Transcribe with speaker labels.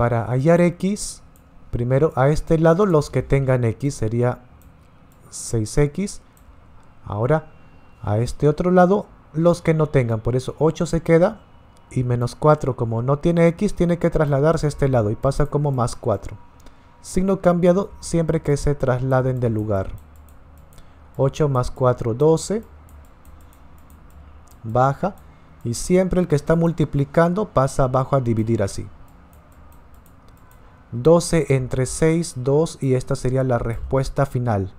Speaker 1: para hallar x, primero a este lado los que tengan x sería 6x. Ahora a este otro lado los que no tengan, por eso 8 se queda y menos 4 como no tiene x tiene que trasladarse a este lado y pasa como más 4. Signo cambiado siempre que se trasladen del lugar. 8 más 4, 12. Baja. Y siempre el que está multiplicando pasa abajo a dividir así. 12 entre 6, 2 y esta sería la respuesta final.